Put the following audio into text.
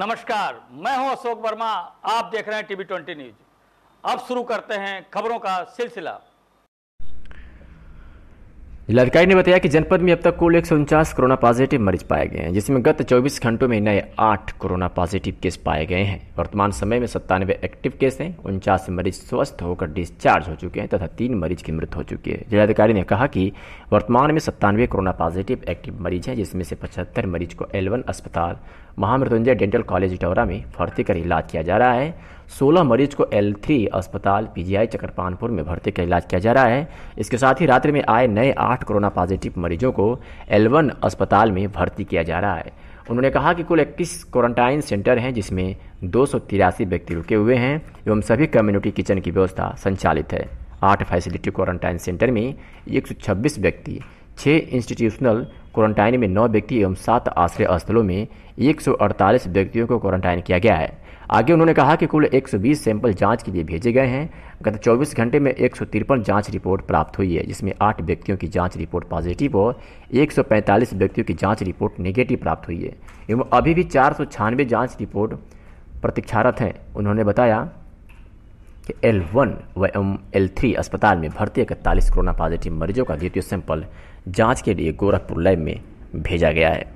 नमस्कार मैं हूं अशोक वर्मा आप देख रहे हैं टीवी ट्वेंटी न्यूज अब शुरू करते हैं खबरों का सिलसिला जिलाधिकारी ने बताया कि जनपद में अब तक कुल एक कोरोना पॉजिटिव मरीज पाए गए हैं जिसमें गत 24 घंटों में नए आठ कोरोना पॉजिटिव केस पाए गए हैं वर्तमान समय में सत्तानवे एक्टिव केस हैं उनचास मरीज स्वस्थ होकर डिस्चार्ज हो चुके हैं तथा तीन मरीज की मृत्यु हो चुकी है जिलाधिकारी ने कहा कि वर्तमान में सत्तानवे कोरोना पॉजिटिव एक्टिव मरीज हैं जिसमें से पचहत्तर मरीज को एलवन अस्पताल महामृत्युंजय डेंटल कॉलेज इटौरा में भर्ती कर इलाज किया जा रहा है 16 मरीज को एल थ्री अस्पताल पीजीआई चक्रपानपुर में भर्ती कर इलाज किया जा रहा है इसके साथ ही रात्रि में आए नए आठ कोरोना पॉजिटिव मरीजों को एल वन अस्पताल में भर्ती किया जा रहा है उन्होंने कहा कि कुल इक्कीस क्वारंटाइन सेंटर हैं जिसमें दो व्यक्ति रुके हुए हैं एवं सभी कम्युनिटी किचन की व्यवस्था संचालित है आठ फैसिलिटी क्वारंटाइन सेंटर में 126 व्यक्ति छः इंस्टीट्यूशनल क्वारंटाइन में नौ व्यक्ति एवं सात आश्रय स्थलों में एक व्यक्तियों को क्वारंटाइन किया गया है आगे उन्होंने कहा कि कुल 120 सैंपल जांच के लिए भेजे गए हैं गत 24 घंटे में एक जांच रिपोर्ट प्राप्त हुई है जिसमें आठ व्यक्तियों की जांच रिपोर्ट पॉजिटिव और 145 व्यक्तियों की जांच रिपोर्ट नेगेटिव प्राप्त हुई है एवं अभी भी चार जांच रिपोर्ट प्रतीक्षारत हैं उन्होंने बताया कि वन व एम एल थ्री अस्पताल में भर्ती इकतालीस कोरोना पॉजिटिव मरीजों का द्वितीय सैंपल जांच के लिए गोरखपुर लैब में भेजा गया है